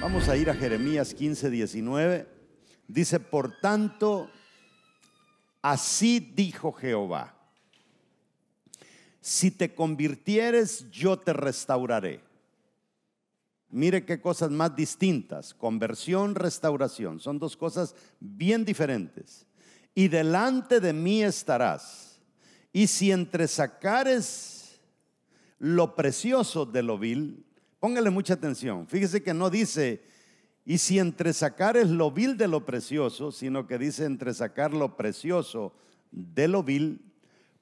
Vamos a ir a Jeremías 15, 19. Dice, por tanto, así dijo Jehová, si te convirtieres, yo te restauraré. Mire qué cosas más distintas, conversión, restauración, son dos cosas bien diferentes. Y delante de mí estarás. Y si entre sacares lo precioso de lo vil, Póngale mucha atención. Fíjese que no dice, y si entresacar es lo vil de lo precioso, sino que dice entresacar lo precioso de lo vil,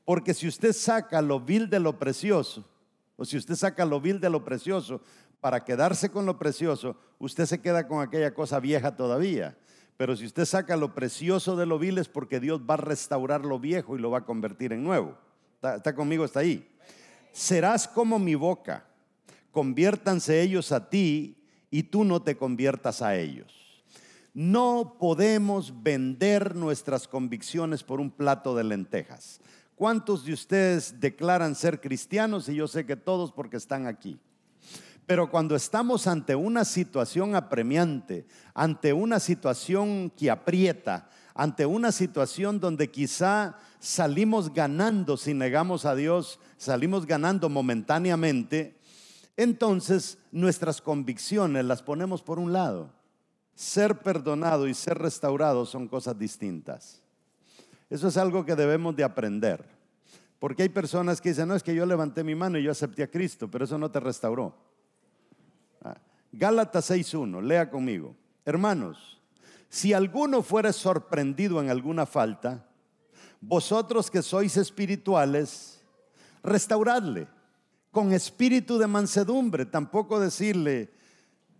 porque si usted saca lo vil de lo precioso, o si usted saca lo vil de lo precioso para quedarse con lo precioso, usted se queda con aquella cosa vieja todavía. Pero si usted saca lo precioso de lo vil es porque Dios va a restaurar lo viejo y lo va a convertir en nuevo. ¿Está, está conmigo? ¿Está ahí? Serás como mi boca conviértanse ellos a ti y tú no te conviertas a ellos. No podemos vender nuestras convicciones por un plato de lentejas. ¿Cuántos de ustedes declaran ser cristianos? Y yo sé que todos porque están aquí. Pero cuando estamos ante una situación apremiante, ante una situación que aprieta, ante una situación donde quizá salimos ganando si negamos a Dios, salimos ganando momentáneamente, entonces nuestras convicciones las ponemos por un lado. Ser perdonado y ser restaurado son cosas distintas. Eso es algo que debemos de aprender. Porque hay personas que dicen, no, es que yo levanté mi mano y yo acepté a Cristo, pero eso no te restauró. Ah, Gálatas 6.1, lea conmigo. Hermanos, si alguno fuere sorprendido en alguna falta, vosotros que sois espirituales, restauradle con espíritu de mansedumbre, tampoco decirle,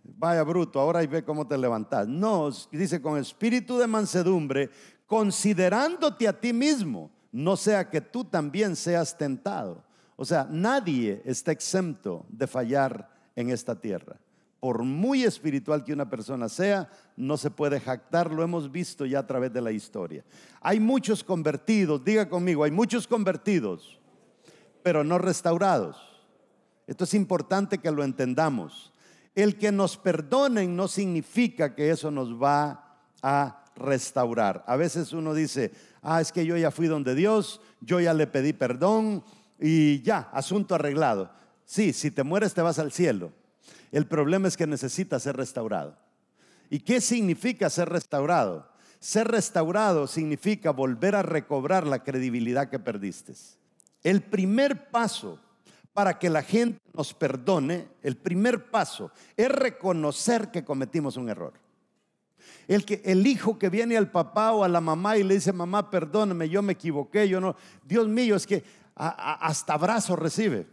vaya bruto, ahora y ve cómo te levantas. No, dice con espíritu de mansedumbre, considerándote a ti mismo, no sea que tú también seas tentado. O sea, nadie está exento de fallar en esta tierra. Por muy espiritual que una persona sea, no se puede jactar, lo hemos visto ya a través de la historia. Hay muchos convertidos, diga conmigo, hay muchos convertidos, pero no restaurados. Esto es importante que lo entendamos. El que nos perdonen no significa que eso nos va a restaurar. A veces uno dice, ah, es que yo ya fui donde Dios, yo ya le pedí perdón y ya, asunto arreglado. Sí, si te mueres te vas al cielo. El problema es que necesitas ser restaurado. ¿Y qué significa ser restaurado? Ser restaurado significa volver a recobrar la credibilidad que perdiste. El primer paso para que la gente nos perdone, el primer paso es reconocer que cometimos un error. El, que, el hijo que viene al papá o a la mamá y le dice, mamá, perdóname, yo me equivoqué, yo no, Dios mío, es que hasta abrazo recibe.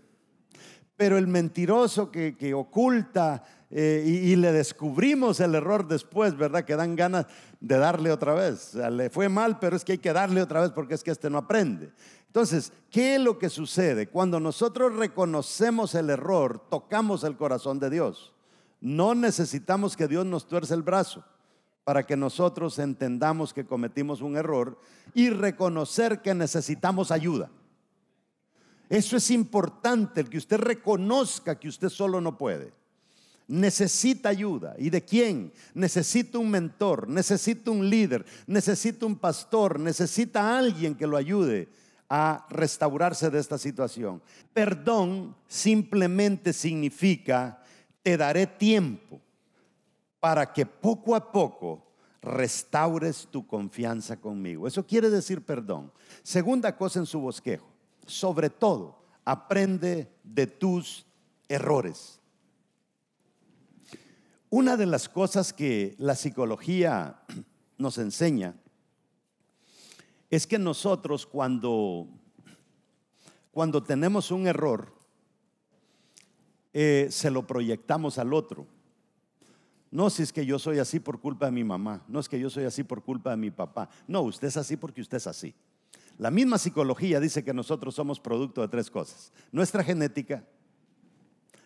Pero el mentiroso que, que oculta eh, y, le descubrimos el error después, ¿verdad? Que dan ganas de darle otra vez. le fue mal, pero es que hay que darle otra vez porque es que este no aprende. Entonces, ¿qué es lo que sucede? Cuando nosotros reconocemos el error, tocamos el corazón de Dios. No necesitamos que Dios nos tuerce el brazo para que nosotros entendamos que cometimos un error y reconocer que necesitamos ayuda. Eso es importante, el que usted reconozca que usted solo no puede necesita ayuda. ¿Y de quién? Necesita un mentor, necesita un líder, necesita un pastor, necesita alguien que lo ayude a restaurarse de esta situación. Perdón simplemente significa, te daré tiempo para que poco a poco restaures tu confianza conmigo. Eso quiere decir perdón. Segunda cosa en su bosquejo, sobre todo, aprende de tus errores. Una de las cosas que la psicología nos enseña es que nosotros cuando, cuando tenemos un error, eh, se lo proyectamos al otro. No, si es que yo soy así por culpa de mi mamá, no es que yo soy así por culpa de mi papá. No, usted es así porque usted es así. La misma psicología dice que nosotros somos producto de tres cosas. Nuestra genética,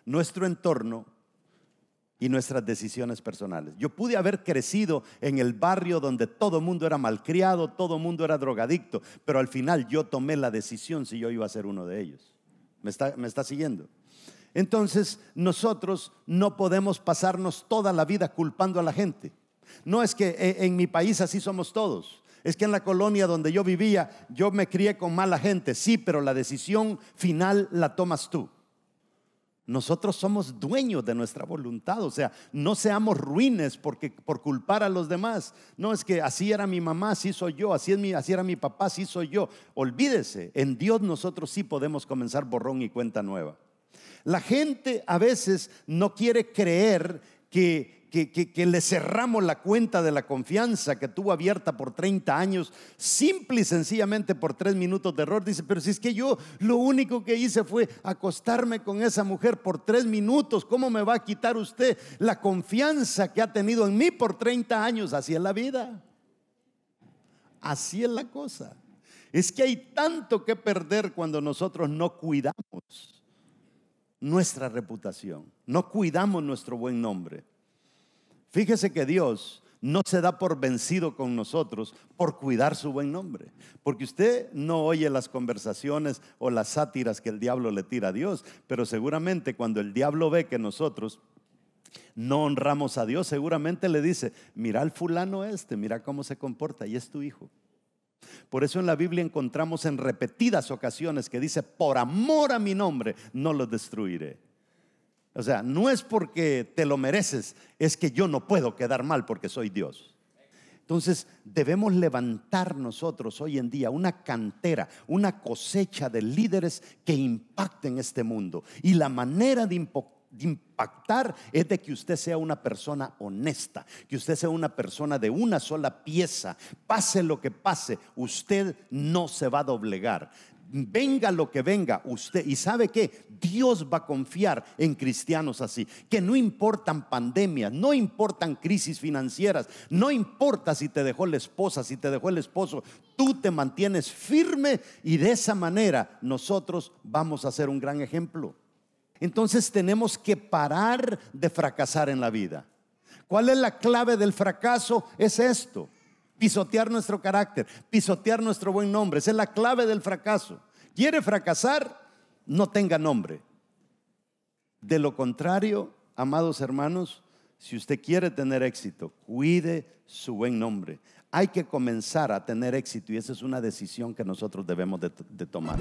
nuestro entorno y nuestras decisiones personales. Yo pude haber crecido en el barrio donde todo mundo era malcriado, todo mundo era drogadicto, pero al final yo tomé la decisión si yo iba a ser uno de ellos. ¿Me está, me está siguiendo? Entonces nosotros no podemos pasarnos toda la vida culpando a la gente. No es que eh, en mi país así somos todos. Es que en la colonia donde yo vivía yo me crié con mala gente. Sí, pero la decisión final la tomas tú. Nosotros somos dueños de nuestra voluntad, o sea, no seamos ruines porque, por culpar a los demás. No es que así era mi mamá, así soy yo, así, es mi, así era mi papá, así soy yo. Olvídese, en Dios nosotros sí podemos comenzar borrón y cuenta nueva. La gente a veces no quiere creer que, le cerramos la cuenta de la confianza que tuvo abierta por 30 años, simple y sencillamente por tres minutos de error. Dice, pero si es que yo lo único que hice fue acostarme con esa mujer por tres minutos, ¿cómo me va a quitar usted la confianza que ha tenido en mí por 30 años? Así es la vida. Así es la cosa. Es que hay tanto que perder cuando nosotros no cuidamos nuestra reputación, no cuidamos nuestro buen nombre. Fíjese que Dios no se da por vencido con nosotros por cuidar su buen nombre. Porque usted no oye las conversaciones o las sátiras que el diablo le tira a Dios, pero seguramente cuando el diablo ve que nosotros no honramos a Dios, seguramente le dice, mira al fulano este, mira cómo se comporta, y es tu hijo. Por eso en la Biblia encontramos en repetidas ocasiones que dice, por amor a mi nombre, no lo destruiré. O sea, no es porque te lo mereces, es que yo no puedo quedar mal porque soy Dios. Entonces debemos levantar nosotros hoy en día una cantera, una cosecha de líderes que impacten este mundo. Y la manera de, de impactar es de que usted sea una persona honesta, que usted sea una persona de una sola pieza. Pase lo que pase, usted no se va a doblegar. Venga lo que venga, usted, y sabe que Dios va a confiar en cristianos así, que no importan pandemias, no importan crisis financieras, no importa si te dejó la esposa, si te dejó el esposo, tú te mantienes firme y de esa manera nosotros vamos a ser un gran ejemplo. Entonces tenemos que parar de fracasar en la vida. ¿Cuál es la clave del fracaso? Es esto. Pisotear nuestro carácter, pisotear nuestro buen nombre. Esa es la clave del fracaso. ¿Quiere fracasar? No tenga nombre. De lo contrario, amados hermanos, si usted quiere tener éxito, cuide su buen nombre. Hay que comenzar a tener éxito y esa es una decisión que nosotros debemos de, de tomar.